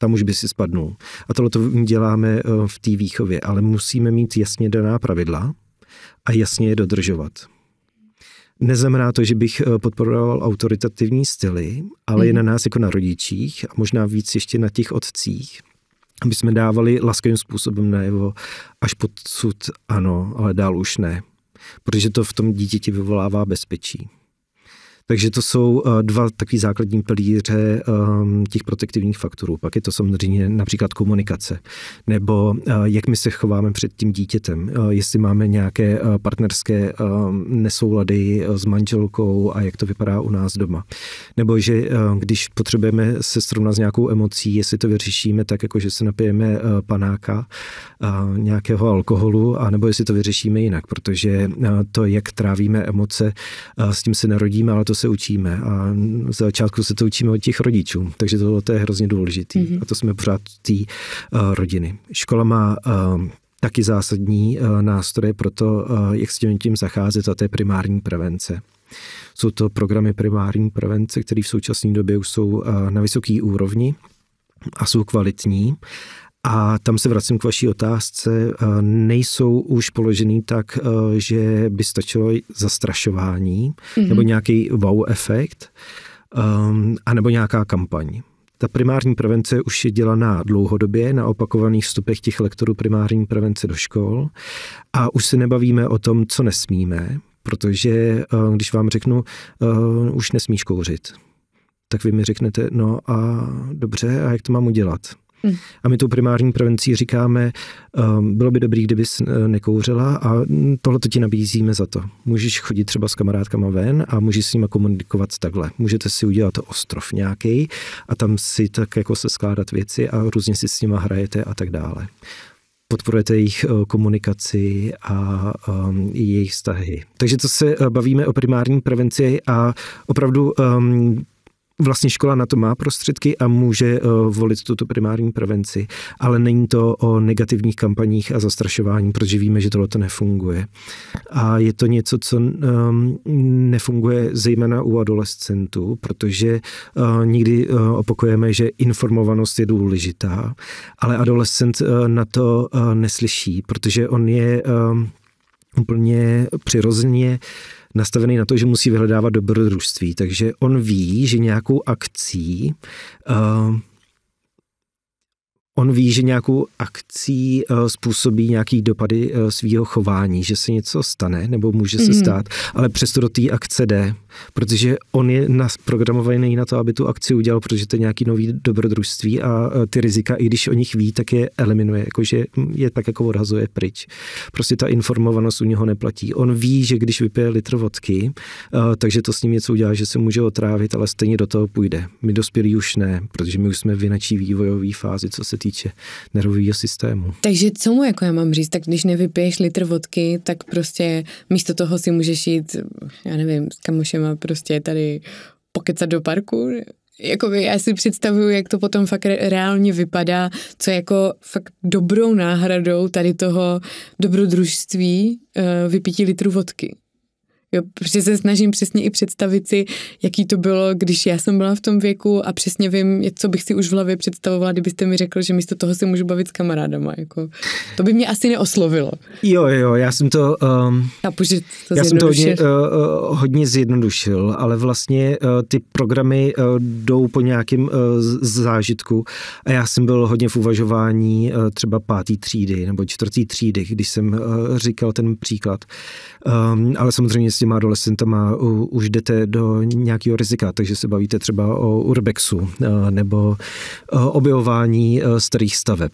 tam už by si spadnul. A tohle to děláme um, v té výchově, ale musíme mít jasně daná pravidla a jasně je dodržovat. Neznamená to, že bych eh, podporoval autoritativní styly, ale mm. je na mhm. nás jako na rodičích a možná víc ještě na těch otcích, aby jsme dávali laskavým způsobem najevo až sud ano, ale dál už ne. Protože to v tom dítěti vyvolává bezpečí. Takže to jsou eh, dva takové základní pilíře ehm, těch protektivních faktorů. Pak je to samozřejmě například komunikace, nebo eh, jak my se chováme před tím dítětem, eh, jestli máme nějaké partnerské ehm, nesoulady s manželkou a jak to vypadá u nás doma. Nebo že když potřebujeme se srovnat s nějakou emocí, jestli to vyřešíme tak, jako že se napijeme panáka, nějakého alkoholu, anebo jestli to vyřešíme jinak, protože to, jak trávíme emoce, s tím se narodíme, ale to se učíme a z začátku se to učíme od těch rodičů, takže to, to je hrozně důležité mm-hmm. a to jsme pořád té uh, rodiny. Škola má uh, taky zásadní uh, nástroje pro to, uh, jak s tím tím zacházet a to je primární prevence. Jsou to programy primární prevence, které v současné době už jsou uh, na vysoké úrovni a jsou kvalitní a tam se vracím k vaší otázce. Nejsou už položený tak, e, že by stačilo zastrašování mm-hmm. nebo nějaký wow efekt, um, anebo nějaká kampaň. Ta primární prevence už je dělaná dlouhodobě na opakovaných vstupech těch lektorů primární prevence do škol a už se nebavíme o tom, co nesmíme, protože e, když vám řeknu, uh, už nesmíš kouřit, tak vy mi řeknete, no a dobře, a jak to mám udělat? A my tu primární prevencí říkáme, um, bylo by dobrý, kdyby eh, nekouřila a tohle ti nabízíme za to. Můžeš chodit třeba s kamarádkama ven a můžeš s nimi komunikovat takhle. Můžete si udělat ostrov nějaký a tam si tak jako se skládat věci a různě si s nimi hrajete a tak dále. Podporujete jejich eh, komunikaci a um, jejich vztahy. Takže to se eh, bavíme o primární prevenci a opravdu um, vlastně škola na to má prostředky a může eh, volit tuto primární prevenci, ale není to o negativních kampaních a zastrašování, protože víme, že tohle to nefunguje. A je to něco, co ehm, nefunguje zejména u adolescentů, protože eh, nikdy eh, opakujeme, že informovanost je důležitá, ale adolescent na to neslyší, protože on je ehm, úplně přirozeně uh, nastavený na to, že musí vyhledávat dobrodružství. Takže on ví, že nějakou akcí uh, On ví, že nějakou akcí eh, způsobí nějaký dopady eh, svého chování, že se něco stane nebo může se mm. stát, ale přesto do té akce jde protože on je programovaný na to, aby tu akci udělal, protože to je nějaký nový dobrodružství a e, ty rizika, i když o nich ví, tak je eliminuje, jakože mm, je tak jako odhazuje pryč. Prostě ta informovanost u něho neplatí. On ví, že když vypije litr vodky, e, takže to s ním něco udělá, že se může otrávit, ale stejně do toho půjde. My dospělí už ne, protože my už jsme v jinačí vývojové fázi, co se týče nervového systému. Takže co mu jako já mám říct, tak když nevypiješ litr vodky, tak prostě místo toho si můžeš jít, já nevím, s kamošem nima prostě tady pokecat do parku. Jakoby já si představuju, jak to potom fakt reálně vypadá, co je jako fakt dobrou náhradou tady toho dobrodružství eh, vypití litru vodky. Jo, protože se snažím přesně i představit si, jaký to bylo, když já jsem byla v tom věku a přesně vím, co bych si už v hlavě představovala, kdybyste mi řekl, že místo toho si můžu bavit s kamarádama. Jako. To by mě asi neoslovilo. Jo, jo, já jsem to... Um, ehm, Kápu, že to já jsem to hodně, uh, hodně zjednodušil, ale vlastně uh, ty programy uh, jdou po nějakém uh, zážitku a já jsem byl hodně v uvažování uh, třeba pátý třídy nebo čtvrtý třídy, když jsem uh, říkal ten příklad, Um, ale samozřejmě s těma adolescentama u, uh, už jdete do nějakého rizika, takže se bavíte třeba o urbexu uh, nebo uh, objevování uh, starých staveb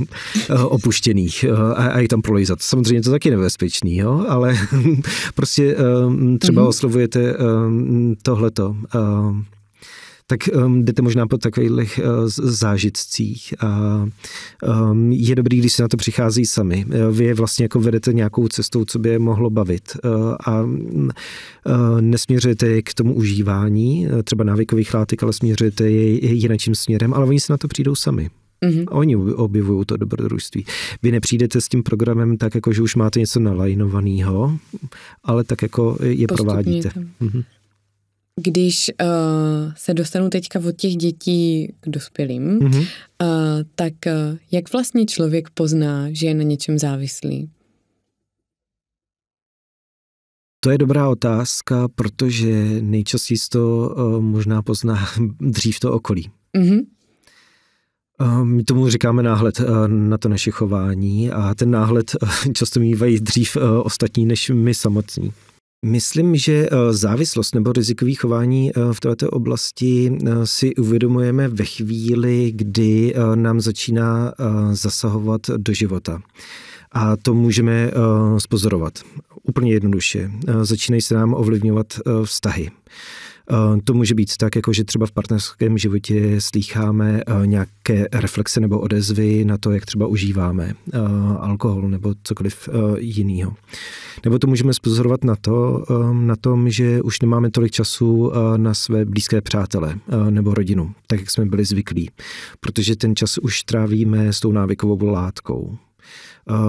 opuštěných uh, a, a tam prolejzat. Samozřejmě to taky nebezpečný, jo? ale prostě um, třeba mm-hmm. oslovujete um, tohleto. Um, tak um, jdete možná po takových uh, eh, zážitcích. A, um, je dobrý, když se na to přichází sami. Eh, vy je vlastně jako vedete nějakou cestou, co by je mohlo bavit. Uh, a uh, nesměřujete je k tomu užívání, třeba návykových látek, ale směřujete je jinačím směrem, ale oni se na to přijdou sami. Mm-hmm. Oni objevují to dobrodružství. Vy nepřijdete s tím programem tak, jako že už máte něco nalajnovaného, ale tak jako je Postupně provádíte. Je když uh, se dostanu teďka od těch dětí k dospělým, mm-hmm. uh, tak uh, jak vlastně člověk pozná, že je na něčem závislý? To je dobrá otázka, protože nejčastěji to uh, možná pozná dřív to okolí. Mm-hmm. My tomu říkáme náhled na to naše chování a ten náhled často mývají dřív ostatní než my samotní. Myslím, že eh, závislost nebo rizikové chování eh, v této oblasti eh, si uvědomujeme ve chvíli, kdy nám začíná zasahovat do života. A to můžeme spozorovat. Úplně jednoduše. Začínají se nám ovlivňovat vztahy. Eh, to může být tak, jako že třeba v partnerském životě slýcháme eh, nějaké reflexe nebo odezvy na to, jak třeba užíváme eh, alkohol nebo cokoliv jiného. Nebo to můžeme spozorovat na, to, na tom, že už nemáme tolik času na své blízké přátele nebo rodinu, tak jak jsme byli zvyklí, protože ten čas už trávíme s tou návykovou látkou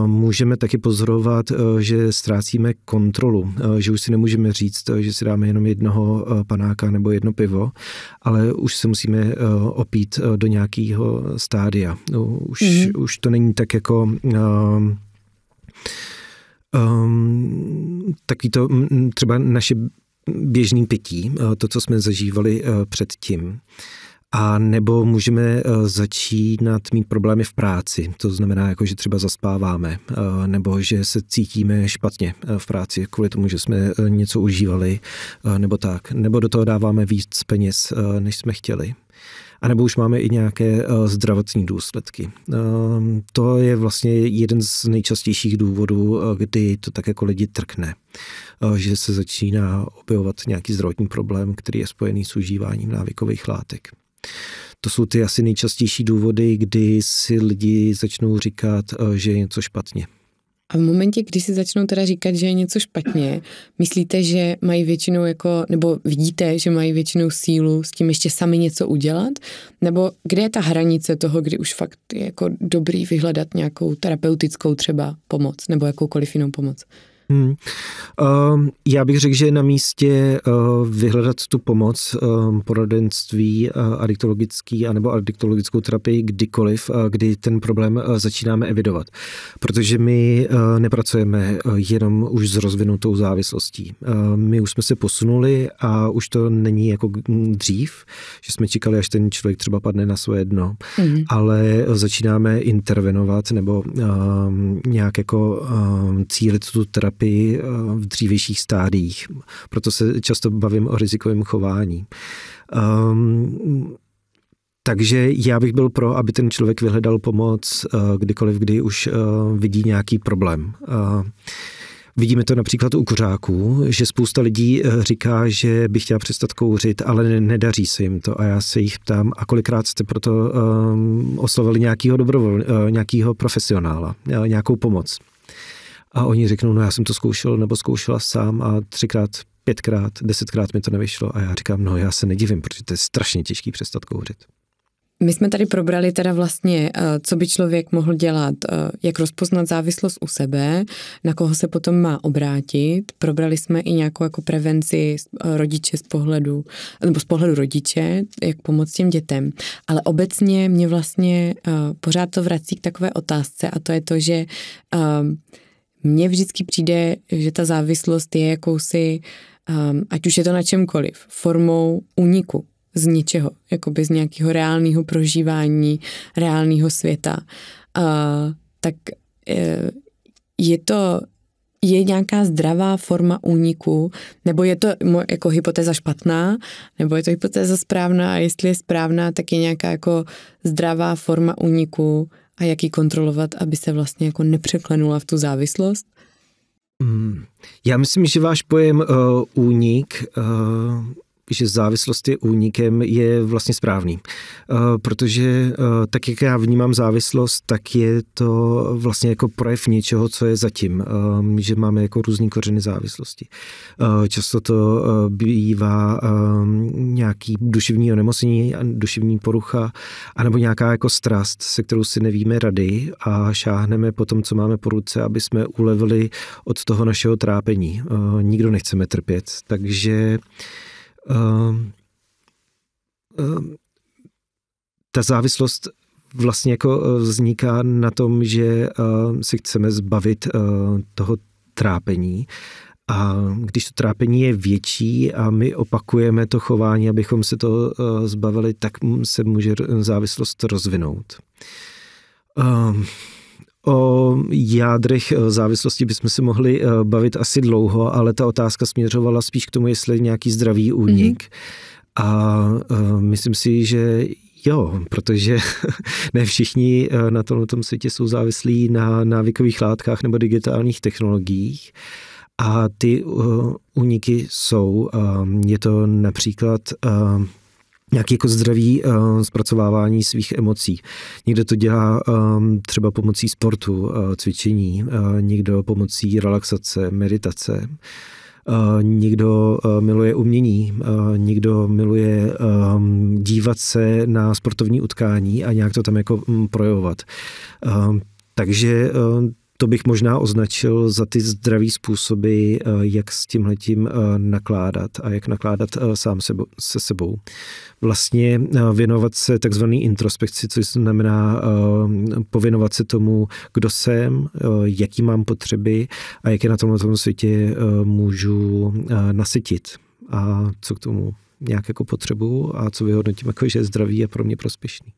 můžeme taky pozorovat, e, že ztrácíme kontrolu, e, že už si nemůžeme říct, e, že si dáme jenom jednoho panáka nebo jedno pivo, ale už se musíme opít do nějakého stádia. No, už, mm-hmm. už to není tak jako... Um, takový to třeba naše běžný pití, to, co jsme zažívali předtím. A nebo můžeme eh, začínat mít problémy v práci, to znamená, jako, že třeba zaspáváme, eh, nebo že se cítíme špatně eh, v práci kvůli tomu, že jsme něco užívali, nebo tak. Nebo do toho dáváme víc peněz, než jsme chtěli. A nebo už máme i nějaké zdravotní důsledky. Ehm, to je vlastně jeden z nejčastějších důvodů, kdy to tak jako lidi trkne. Že se začíná objevovat nějaký zdravotní problém, který je spojený s užíváním návykových látek. To jsou ty asi nejčastější důvody, kdy si lidi začnou říkat, eh, že je něco špatně. A v momentě, kdy si začnou teda říkat, že je něco špatně, myslíte, že mají většinou jako, nebo vidíte, že mají většinou sílu s tím ještě sami něco udělat? Nebo kde je ta hranice toho, kdy už fakt je jako dobrý vyhledat nějakou terapeutickou třeba pomoc, nebo jakoukoliv jinou pomoc? Hmm. Ehm, já bych řekl, že je na místě eh, vyhledat tu pomoc ehm, poradenství eh, adiktologický anebo adiktologickou terapii kdykoliv, eh, kdy ten problém začínáme evidovat. Protože my nepracujeme jenom už s rozvinutou závislostí. Ehm, my už jsme se posunuli a už to není jako dřív, že jsme čekali, až ten člověk třeba padne na svoje dno, hmm. ale začínáme intervenovat nebo nějak jako cílit tu terapii typy eh, v dřívějších stádiích. Proto se často bavím o rizikovém chování. Um, takže já bych byl pro, aby ten člověk vyhledal pomoc eh, kdykoliv, kdy už eh, vidí nějaký problém. Vidíme to například u kuřáků, že spousta lidí říká, že by chtěla přestat kouřit, ale nedaří se jim to. A já se jich ptám, a kolikrát jste proto ehm, oslovili nějakého dobrovol, nějakého profesionála, nějakou pomoc a oni řeknou, no já jsem to zkoušel nebo zkoušela sám a třikrát, pětkrát, desetkrát mi to nevyšlo a já říkám, no já se nedivím, protože to je strašně těžký přestat kouřit. My jsme tady probrali teda vlastně, eh, co by člověk mohl dělat, eh, jak rozpoznat závislost u sebe, na koho se potom má obrátit. Probrali jsme i nějakou jako prevenci eh, rodiče z pohledu, nebo z pohledu rodiče, jak pomoct těm dětem. Ale obecně mě vlastně pořád to vrací k takové otázce a to je to, že mně vždycky přijde, že ta závislost je jakousi, um, ať už je to na čemkoliv, formou uniku z ničeho, jako z nějakého reálného prožívání, reálného světa. Uh, tak uh, je to je nějaká zdravá forma úniku, nebo je to jako hypotéza špatná, nebo je to hypotéza správná a jestli je správná, tak je nějaká jako zdravá forma úniku a jak ji kontrolovat, aby se vlastně jako nepřeklenula v tu závislost? Hmm. Já myslím, že váš pojem uh, únik uh, že závislost je únikem, je vlastně správný. Eh, protože eh, tak, jak já vnímám závislost, tak je to vlastně jako projev něčeho, co je zatím. Ehm, že máme jako různý kořeny závislosti. Eh, často to bývá ehm, nějaký duševní onemocnění, duševní porucha, anebo nějaká jako strast, se kterou si nevíme rady a šáhneme po tom, co máme po ruce, aby jsme ulevili od toho našeho trápení. Nikdo nechceme trpět, takže Ehm, ehm, ta závislost vlastně jako eh, vzniká na tom, že eh, si chceme zbavit eh, toho trápení. A když to trápení je větší a my opakujeme to chování, abychom se to zbavili, tak se může závislost rozvinout. Ehm, O jádrech e, závislosti bychom se mohli e, bavit asi dlouho, ale ta otázka směřovala spíš k tomu, jestli nějaký zdravý únik. Mm-hmm. A e, myslím si, že Jo, protože ne všichni na tomhle tom světě jsou závislí na návykových látkách nebo digitálních technologiích. A ty úniky uh, jsou. Uh, je to například uh, nějaký jako zdravý uh, eh, zpracovávání svých emocí. Někdo to dělá um, třeba pomocí sportu, uh, cvičení, uh, někdo pomocí relaxace, meditace. Uh, někdo uh, miluje umění, uh, někdo miluje um, dívat se na sportovní utkání a nějak to tam jako um, projevovat. Uh, takže uh, to bych možná označil za ty zdravý způsoby, eh, jak s tímhletím eh, nakládat a jak nakládat eh, sám sebo, se sebou. Vlastně věnovat se takzvané introspekci, což znamená pověnovat se tomu, kdo jsem, jaký mám potřeby a jak je na tomhle tom světě můžu nasytit a co k tomu nějak jako potřebu a co vyhodnotím jako, že je zdravý a pro mě prospěšný.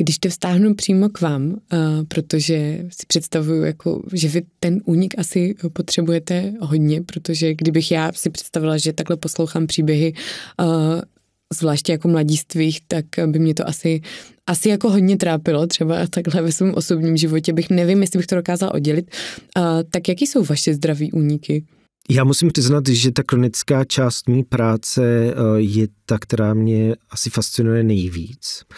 Když to vztáhnu přímo k vám, eh, protože si představuju, jako, že vy ten únik asi potřebujete hodně, protože kdybych já si představila, že takhle poslouchám příběhy eh, zvláště jako mladistvých, tak by mě to asi, asi jako hodně trápilo, třeba takhle ve svém osobním životě, bych nevím, jestli bych to dokázala oddělit. Eh, tak jaký jsou vaše zdraví úniky? Já musím přiznat, že ta klinická část mý práce je ta, která mě asi fascinuje nejvíc. Uh,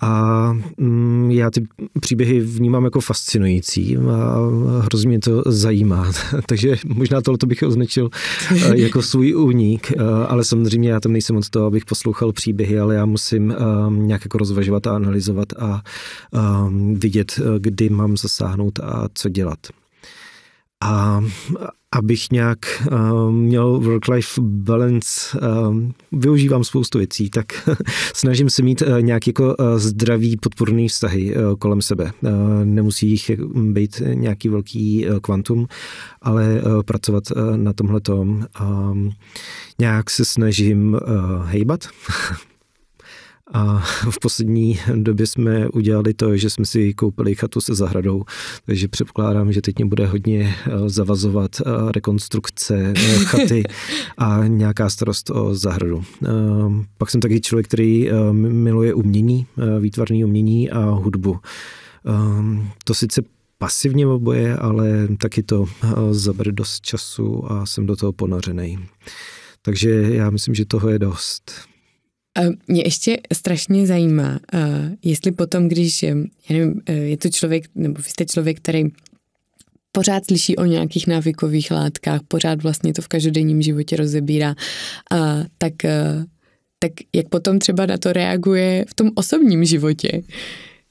a mm, já ty příběhy vnímám jako fascinující a hrozně mě to zajímá. Takže možná tohle bych označil eh, jako svůj únik, eh, ale samozřejmě já tam nejsem od toho, abych poslouchal příběhy, ale já musím ehm, nějak jako rozvažovat a analyzovat a ehm, vidět, eh, kdy mám zasáhnout a co dělat. A, abych nějak um, měl work-life balance, um, využívám spoustu věcí, tak snažím se mít uh, nějak jako uh, zdravý podporný vztahy uh, kolem sebe. Uh, nemusí jich být nějaký velký uh, kvantum, ale uh, pracovat uh, na tomhle tom. Um, nějak se snažím uh, hejbat, A v poslední době jsme udělali to, že jsme si koupili chatu se zahradou, takže předpokládám, že teď mě bude hodně eh, zavazovat eh, rekonstrukce eh, chaty a nějaká starost o zahradu. Ehm, pak jsem taky člověk, který miluje umění, výtvarné umění a hudbu. Ehm, to sice pasivně oboje, ale taky to zabere dost času a jsem do toho ponořený. Takže já myslím, že toho je dost. Mě ještě strašně zajímá, eh, jestli potom, když eh, já nevím, eh, je to člověk, nebo vy jste člověk, který pořád slyší o nějakých návykových látkách, pořád vlastně to v každodenním životě rozebírá, tak, tak jak potom třeba na to reaguje v tom osobním životě?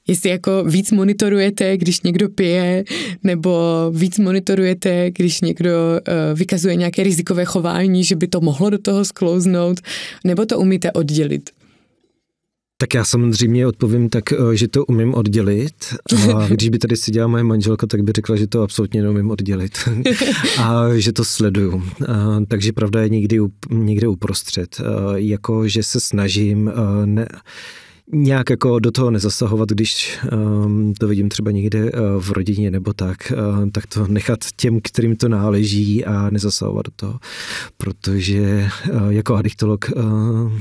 jestli jako víc monitorujete, když někdo pije, nebo víc monitorujete, když někdo eh, vykazuje nějaké rizikové chování, že by to mohlo do toho sklouznout, nebo to umíte oddělit? Tak já samozřejmě odpovím tak, eh, že to umím oddělit. A když by tady seděla moje manželka, tak by řekla, že to absolutně neumím oddělit. A že to sleduju. A, takže pravda je někdy, někde uprostřed. A, eh, jako, že se snažím ne, nějak jako do toho nezasahovat, když um, to vidím třeba někde uh, v rodině nebo tak, uh, tak to nechat těm, kterým to náleží a nezasahovat do toho, protože uh, jako adiktolog uh,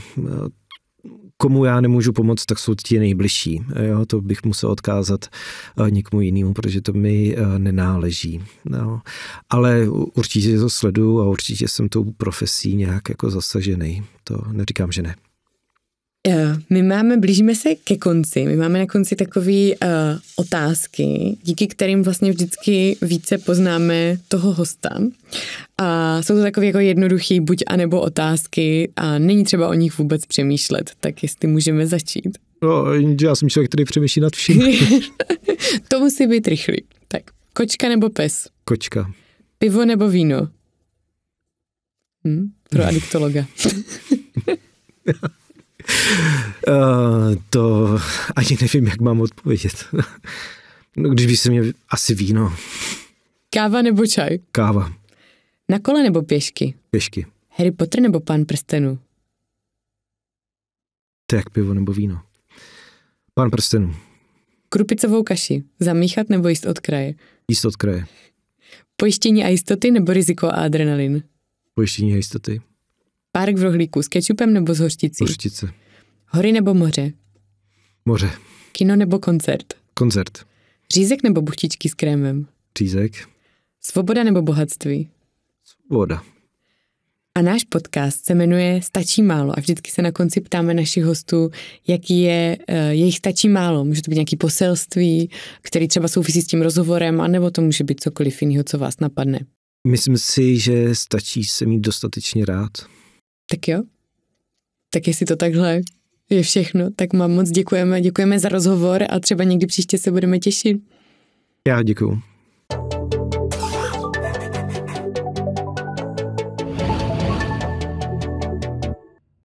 komu já nemůžu pomoct, tak jsou ti nejbližší. Jo, to bych musel odkázat někomu jinému, protože to mi nenáleží. No. Ale určitě to sleduju a určitě jsem tou profesí nějak jako zasažený. To neříkám, že ne. Eh, my máme, blížíme se ke konci, my máme na konci takové uh, eh, otázky, díky kterým vlastně vždycky více poznáme toho hosta. A jsou to takové jako jednoduché buď a nebo otázky a není třeba o nich vůbec přemýšlet, tak jestli můžeme začít. No, já jsem člověk, který přemýšlí nad vším. to musí být rychlý. Tak, kočka nebo pes? Kočka. Pivo nebo víno? Hm? Pro adiktologa. Uh, to ani nevím, jak mám odpovědět. no, když by se mě asi víno. Káva nebo čaj? Káva. Na kole nebo pěšky? Pěšky. Harry Potter nebo Pan prstenů? To jak pivo nebo víno. Pan prstenů. Krupicovou kaši. Zamíchat nebo jíst od kraje? Jíst od kraje. Pojištění a jistoty nebo riziko a adrenalin? Pojištění a jistoty. Párk v rohlíku s kečupem nebo s hořticí? Hořtice. Hory nebo moře? Moře. Kino nebo koncert? Koncert. Řízek nebo buchtičky s krémem? Řízek. Svoboda nebo bohatství? Svoboda. A náš podcast se jmenuje Stačí málo a vždycky se na konci ptáme našich hostů, jaký je uh, jejich stačí málo. Může to být nějaký poselství, který třeba souvisí s tím rozhovorem, anebo to může být cokoliv jiného, co vás napadne. Myslím si, že stačí se mít dostatečně rád. Tak jo. Tak jestli to takhle je všechno, tak mám moc děkujeme. Děkujeme za rozhovor a třeba někdy příště se budeme těšit. Já děkuju.